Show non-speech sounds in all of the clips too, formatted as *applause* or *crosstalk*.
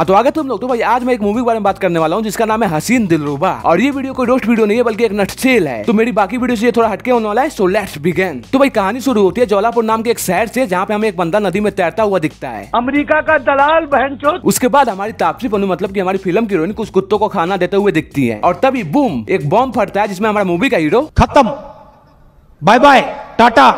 हाँ तो आगे तुम तो लोग तो भाई आज मैं एक मूवी के बारे में बात करने वाला हूँ जिसका नाम है हसीन दिलरुबा और ये वीडियो कोई रोस्ट वीडियो नहीं है बल्कि एक नटसेल है तो मेरी बाकी वीडियो से ये थोड़ा हटके होने वाला है सो लेट्स बिगेन तो भाई कहानी शुरू होती है जौलापुर नाम के एक शहर से जहाँ पे हमें एक बंदा नदी में तैरता हुआ दिखता है अमरीका का दलाल बहन उसके बाद हमारी तापसी बनू मतलब की हमारी फिल्म की हीरोइन कुछ कुत्तों को खाना देते हुए दिखती है और तभी बूम एक बॉम फटता है जिसमें हमारा मूवी का हीरो खत्म bye bye tata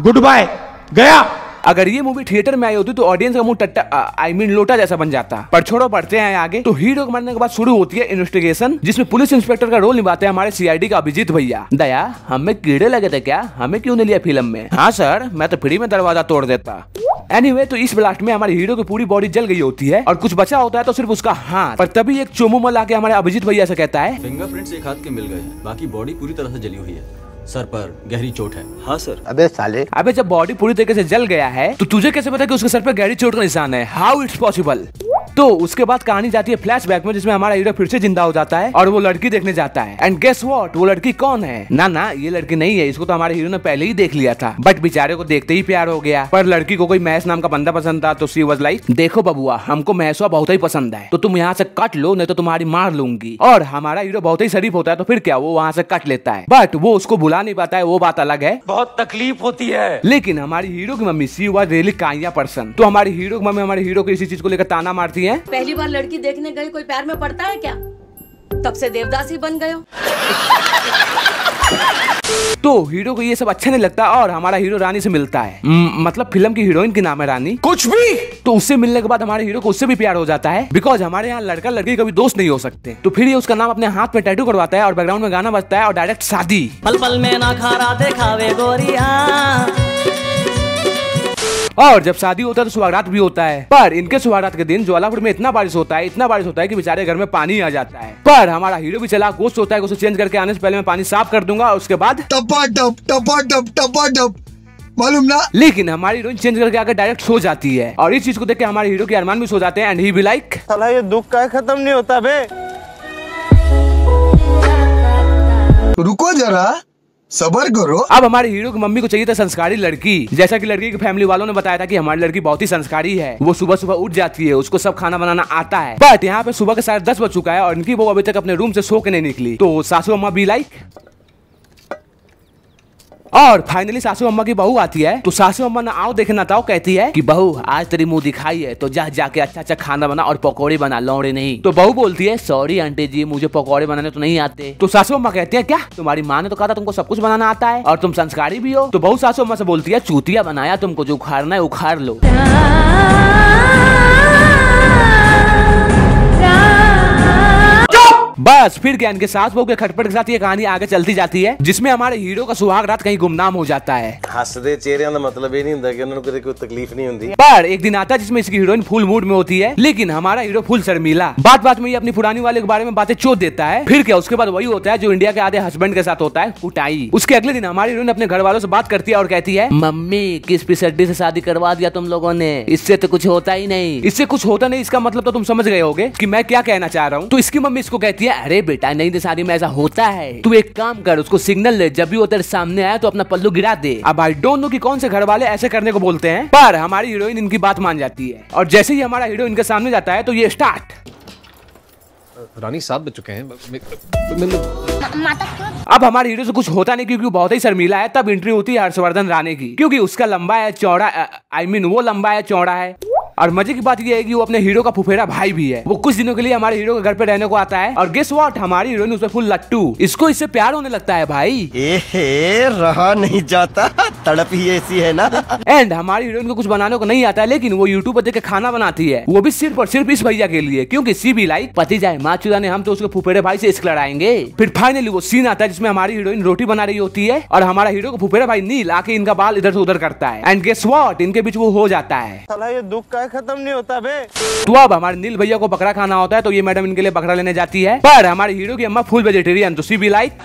goodbye गया अगर ये मूवी थिएटर में आई होती तो ऑडियंस का मुंह टट्टा आई मीन लोटा जैसा बन जाता पर छोड़ो पढ़ते हैं आगे तो हीरो के मरने के बाद शुरू होती है इन्वेस्टिगेशन जिसमें पुलिस इंस्पेक्टर का रोल निभाते हैं हमारे सीआईडी का अभिजीत भैया दया हमें कीड़े लगे थे क्या हमें क्यों नहीं लिया फिल्म में हाँ सर मैं तो फ्री में दरवाजा तोड़ देता एनीवे anyway, तो इस ब्लास्ट में हमारे हीरो की पूरी बॉडी जल गई होती है और कुछ बचा होता है तो सिर्फ उसका हाथ पर तभी एक चोमू मल आके हमारे अभिजीत भैया से कहता है फिंगरप्रिंट्स एक हाथ के मिल गए बाकी बॉडी पूरी तरह से जली हुई है सर पर गहरी चोट है हाँ सर अबे साले अबे जब बॉडी पूरी तरीके से जल गया है तो तुझे कैसे पता कि उसके सर पर गहरी चोट का निशान है हाउ इट्स पॉसिबल तो उसके बाद कहानी जाती है फ्लैश में जिसमें हमारा हीरो फिर से जिंदा हो जाता है और वो लड़की देखने जाता है एंड गेस वॉट वो लड़की कौन है ना ना ये लड़की नहीं है इसको तो हमारे हीरो ने पहले ही देख लिया था बट बेचारे को देखते ही प्यार हो गया पर लड़की को कोई महेश नाम का बंदा पसंद था तो सी वॉज लाइक देखो बबुआ हमको महसुआ बहुत ही पसंद है तो तुम यहाँ से कट लो नहीं तो तुम्हारी मार लूंगी और हमारा हीरो बहुत ही शरीफ होता है तो फिर क्या वो वहाँ से कट लेता है बट वो उसको बुला नहीं पाता है वो बात अलग है बहुत तकलीफ होती है लेकिन हमारी हीरो की मम्मी सी वॉज रियली काइया पर्सन तो हमारी हीरो की मम्मी हमारे हीरो को इसी चीज को लेकर ताना मारती करती है पहली बार लड़की देखने गई कोई प्यार में पड़ता है क्या तब से देवदास ही बन गयो तो हीरो को ये सब अच्छा नहीं लगता और हमारा हीरो रानी से मिलता है मतलब फिल्म की हीरोइन के नाम है रानी कुछ भी तो उससे मिलने के बाद हमारे हीरो को उससे भी प्यार हो जाता है बिकॉज हमारे यहाँ लड़का लड़की कभी दोस्त नहीं हो सकते तो फिर ये उसका नाम अपने हाथ में टैटू करवाता है और बैकग्राउंड में गाना बजता है और डायरेक्ट शादी पल पल में ना खा रहा देखा वे गोरिया और जब शादी होता है तो सुहागरात भी होता है पर इनके सुहागरात के दिन ज्वालापुर में इतना बारिश होता है इतना बारिश होता है की बेचारे घर में पानी आ जाता है पर हमारा हीरो भी चला कोच होता है उसे चेंज करके आने से पहले मैं पानी साफ कर दूंगा और उसके बाद टपा टप टपा टप टपा टप मालूम ना लेकिन हमारी हीरोइन चेंज करके आकर डायरेक्ट सो जाती है और इस चीज को देख के हमारे हीरो के अरमान भी सो जाते हैं एंड ही भी लाइक साला ये दुख का खत्म नहीं होता बे रुको जरा सबर करो अब हमारे हीरो की मम्मी को चाहिए था संस्कारी लड़की जैसा कि लड़की के फैमिली वालों ने बताया था कि हमारी लड़की बहुत ही संस्कारी है वो सुबह सुबह उठ जाती है उसको सब खाना बनाना आता है बट यहाँ पे सुबह के साढ़े दस बज चुका है और इनकी वो अभी तक अपने रूम से सो के नहीं निकली तो सासू अम्मा बी लाइक और फाइनली सासू अम्मा की बहू आती है तो सासू अम्मा ना आओ देखना था कहती है कि बहू आज तेरी मुंह दिखाई है तो जा जाके अच्छा अच्छा खाना बना और पकौड़े बना लौड़े नहीं तो बहू बोलती है सॉरी आंटी जी मुझे पकौड़े बनाने तो नहीं आते तो सासू अम्मा कहती है क्या तुम्हारी माँ ने तो कहा था तुमको सब कुछ बनाना आता है और तुम संस्कारी भी हो तो बहू सासू अम्मा से बोलती है चूतिया बनाया तुमको जो उखाड़ना है उखाड़ लो बस फिर ज्ञान के सास बहू के खटपट के साथ ये कहानी आगे चलती जाती है जिसमें हमारे हीरो का सुहाग रात कहीं गुमनाम हो जाता है हंसते चेहरे का मतलब ये नहीं होता की कोई तकलीफ नहीं होती पर एक दिन आता है जिसमें इसकी हीरोइन फुल मूड में होती है लेकिन हमारा हीरो फुल शर्मिला बात बात में ये अपनी पुरानी वाले के बारे में बातें चोट देता है फिर क्या उसके बाद वही होता है जो इंडिया के आधे हस्बैंड के साथ होता है कुटाई उसके अगले दिन हमारी हीरोइन अपने घर वालों से बात करती है और कहती है मम्मी किस पिसड्डी से शादी करवा दिया तुम लोगों ने इससे तो कुछ होता ही नहीं इससे कुछ होता नहीं इसका मतलब तो तुम समझ गए होगे की मैं क्या कहना चाह रहा हूँ तो इसकी मम्मी इसको कहती है दिया अरे बेटा नई तो दिसारी में ऐसा होता है तू एक काम कर उसको सिग्नल ले जब भी वो तेरे सामने आया तो अपना पल्लू गिरा दे अब आई डोंट नो कि कौन से घर वाले ऐसे करने को बोलते हैं पर हमारी हीरोइन इनकी बात मान जाती है और जैसे ही हमारा हीरो इनके सामने जाता है तो ये स्टार्ट रानी साथ बज चुके हैं अब हमारे हीरो से कुछ होता नहीं क्योंकि वो बहुत ही शर्मीला है तब एंट्री होती है हर्षवर्धन राणे की क्योंकि उसका लंबा है चौड़ा आई I मीन mean, वो लंबा है चौड़ा है और मजे की बात यह है कि वो अपने हीरो का फुफेरा भाई भी है वो कुछ दिनों के लिए हमारे हीरो के घर पे रहने को आता है और गेस वॉट हमारी हीरोइन उस फुल लट्टू इसको इससे प्यार होने लगता है भाई एहे, रहा नहीं जाता तड़प ही ऐसी है ना एंड हमारी हीरोइन को कुछ बनाने को नहीं आता है लेकिन वो यूट्यूब पर देख खाना बनाती है वो भी सिर्फ और सिर्फ इस भैया के लिए क्योंकि सी भी लाइक पति जाए माँ चुरा हम तो उसके फुफेरे भाई से इश्क लड़ाएंगे फिर फाइनली वो सीन आता है जिसमें हमारी हीरोइन रोटी बना रही होती है और हमारा हीरो को फुफेरा भाई नील आके इनका बाल इधर से उधर करता है एंड गेस वॉट इनके बीच वो हो जाता है ये दुख का बकरा खत्म नहीं होता बे तो अब हमारे नील भैया को बकरा खाना होता है तो ये मैडम इनके लिए बकरा लेने जाती है पर हमारे हीरो की अम्मा फुल वेजिटेरियन तो सी बी लाइक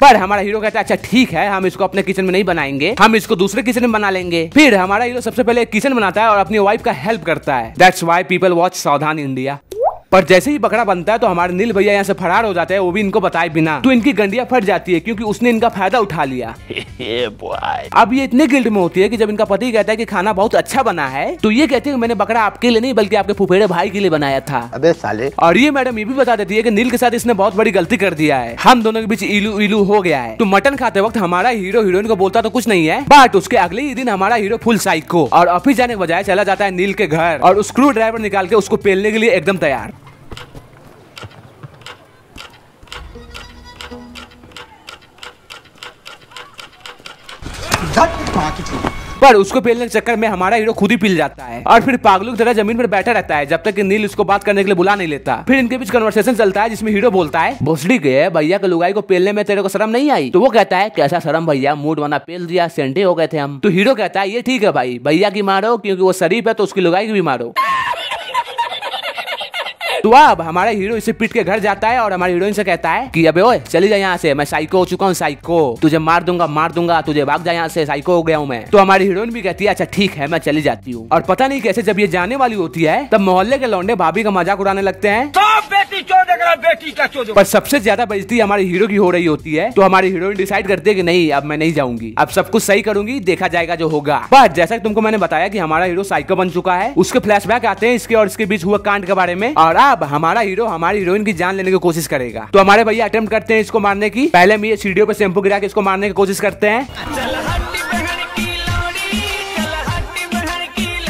पर हमारा हीरो कहता है अच्छा ठीक है हम इसको अपने किचन में नहीं बनाएंगे हम इसको दूसरे किचन में बना लेंगे फिर हमारा हीरो सबसे पहले किचन बनाता है और अपनी वाइफ का हेल्प करता है that's why people watch Savdhaan India पर जैसे ही बकरा बनता है तो हमारे नील भैया यहाँ से फरार हो जाते हैं वो भी इनको बताए बिना तो इनकी गंडिया फट जाती है क्योंकि उसने इनका फायदा उठा लिया *laughs* अब ये इतने गिल्ड में होती है कि जब इनका पति कहता है कि खाना बहुत अच्छा बना है तो ये कहते हैं मैंने बकरा आपके लिए नहीं बल्कि आपके फुफेड़े भाई के लिए बनाया था अबे साले और ये मैडम ये भी बता देती है की नील के साथ इसने बहुत बड़ी गलती कर दिया है हम दोनों के बीच इलू इलू हो गया है तो मटन खाते वक्त हमारा हीरो हीरोइन को बोलता तो कुछ नहीं है बट उसके अगले ही दिन हमारा हीरो फुल साइको और ऑफिस जाने के बजाय चला जाता है नील के घर और स्क्रू ड्राइवर निकाल के उसको पेलने के लिए एकदम तैयार पर उसको पीलने के चक्कर में हमारा हीरो खुद ही पील जाता है और फिर पागलों की तरह जमीन पर बैठा रहता है जब तक कि नील उसको बात करने के लिए बुला नहीं लेता फिर इनके बीच कन्वर्सेशन चलता है जिसमें हीरो बोलता है भोसड़ी गए भैया के लुगाई को पेलने में तेरे को शर्म नहीं आई तो वो कहता है कैसा शर्म भैया मूड वाना पेल दिया सेंटे हो गए थे हम तो हीरो कहता है ये ठीक है भाई भैया की मारो क्यूँकी वो शरीफ है तो उसकी लुगाई की भी मारो तो अब हमारा हीरो इसे पीट के घर जाता है और हमारी हीरोइन से कहता है कि अबे ओए चली जा यहाँ से मैं साइको हो चुका हूँ साइको तुझे मार दूंगा मार दूंगा तुझे भाग जा यहाँ से साइको हो गया हूँ मैं तो हमारी हीरोइन भी कहती है अच्छा ठीक है मैं चली जाती हूँ और पता नहीं कैसे जब ये जाने वाली होती है तब मोहल्ले के लौंडे भाभी का मजाक उड़ाने लगते हैं तो पर सबसे ज्यादा बेजती हमारे हीरो की हो रही होती है तो हमारी हीरोइन डिसाइड करती है की नहीं अब मैं नहीं जाऊंगी अब सब कुछ सही करूंगी देखा जाएगा जो होगा पर जैसा कि तुमको मैंने बताया की हमारा हीरो साइको बन चुका है उसके फ्लैशबैक आते हैं इसके और इसके बीच हुआ कांड के बारे में और अब हमारा हीरो हमारी हीरोइन की जान लेने की कोशिश करेगा तो हमारे भैया अटेम्प्ट करते हैं इसको मारने की पहले हम ये सीढ़ियों पर शैम्पू गिरा के इसको मारने की कोशिश करते हैं अच्छा,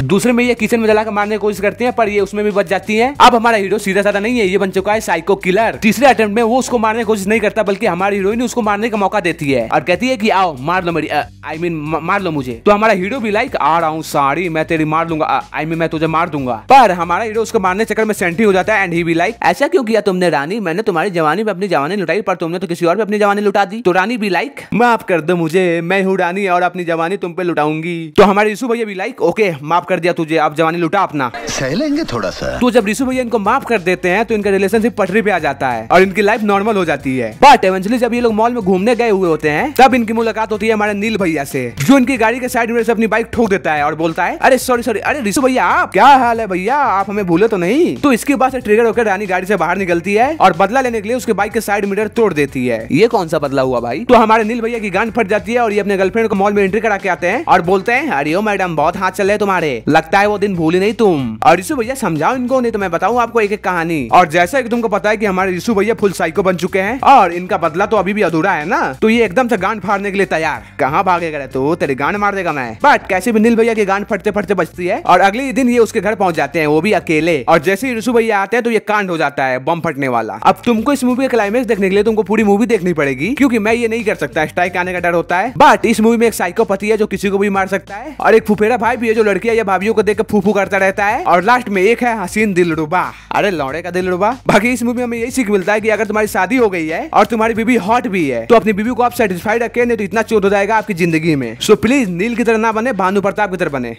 दूसरे में ये किचन में जलाकर मारने की कोशिश करती है पर ये उसमें भी बच जाती है अब हमारा हीरो सीधा साधा नहीं है ये बन चुका है साइको किलर तीसरे अटेम्प्ट में वो उसको मारने की कोशिश नहीं करता बल्कि हमारी हीरोइन उसको मारने का मौका देती है और कहती है की आओ मार लो मेरी आई मीन मार लो मुझे तो हमारा हीरो भी लाइक आ रहा हूँ साड़ी मैं तेरी मार लूंगा आई मीन मैं तुझे मार दूंगा पर हमारा हीरो उसको मारने चक्कर में सेंटी हो जाता है एंड ही लाइक ऐसा क्यों किया तुमने रानी मैंने तुम्हारी जवानी में अपनी जवानी लुटाई पर तुमने तो किसी और भी अपनी जवानी लुटा दी तो रानी भी लाइक माफ कर दो मुझे मैं हूँ रानी और अपनी जवानी तुम पे लुटाऊंगी तो हमारे यीशु भैया भी लाइक ओके माफ कर कर दिया तुझे आप जवानी लुटा अपना सह लेंगे थोड़ा सा तो जब रिशु भैया इनको माफ कर देते हैं तो इनका रिलेशनशिप पटरी पे आ जाता है और इनकी लाइफ नॉर्मल हो जाती है बट एवेंचुअली जब ये लोग मॉल में घूमने गए हुए होते हैं तब इनकी मुलाकात होती है हमारे नील भैया से जो इनकी गाड़ी के साइड में से अपनी बाइक ठोक देता है और बोलता है अरे सॉरी सॉरी अरे ऋषु भैया आप क्या हाल है भैया आप हमें भूले तो नहीं तो इसके बाद से ट्रिगर होकर रानी गाड़ी से बाहर निकलती है और बदला लेने के लिए उसके बाइक के साइड मीटर तोड़ देती है ये कौन सा बदला हुआ भाई तो हमारे नील भैया की गांड फट जाती है और ये अपने गर्लफ्रेंड को मॉल में एंट्री करा के आते हैं और बोलते हैं अरे मैडम बहुत हाथ चल रहे तुम्हारे लगता है वो दिन भूली नहीं तुम और ऋषु भैया समझाओ इनको नहीं तो मैं बताऊँ आपको एक एक कहानी और जैसा कि तुमको पता है की हमारे ऋषु भैया फुल साइको बन चुके हैं और इनका बदला तो अभी भी अधूरा है ना तो ये एकदम से गांड फाड़ने के लिए तैयार कहाँ भागेगा तो तेरे गांड मार देगा मैं बट कैसे भी नील भैया की गांड फटते फटते बचती है और अगले दिन ये उसके घर पहुंच जाते हैं वो भी अकेले और जैसे ही ऋषु भैया आते हैं तो ये कांड हो जाता है बम फटने वाला अब तुमको इस मूवी का क्लाइमेक्स देखने के लिए तुमको पूरी मूवी देखनी पड़ेगी क्योंकि मैं ये नहीं कर सकता स्ट्राइक आने का डर होता है बट इस मूवी में एक साइकोपति है जो किसी को भी मार सकता है और एक फुफेरा भाई भी है जो लड़कियां या भाभी को देख फूफू करता रहता है और लास्ट में एक है हसीन दिलरुबा अरे लौड़े का दिलरुबा बाकी इस मूवी में यही सीख मिलता है की अगर तुम्हारी शादी हो गई है और तुम्हारी बीबी हॉट भी है तो अपनी बीबी को आप सेटिस्फाइड रखे नहीं तो इतना चोट हो जाएगा आपकी जिंदगी में सो प्लीज नील की तरह ना बने भानु प्रताप की तरह बने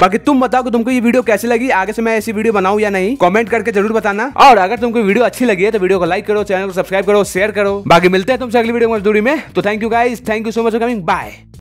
बाकी तुम बताओ कि तुमको ये वीडियो कैसी लगी आगे से मैं ऐसी वीडियो बनाऊं या नहीं कमेंट करके जरूर बताना और अगर तुमको वीडियो अच्छी लगी है तो वीडियो को लाइक करो चैनल को सब्सक्राइब करो शेयर करो बाकी मिलते हैं तुमसे अगली वीडियो मजदूरी में तो thank you guys thank you so much for coming bye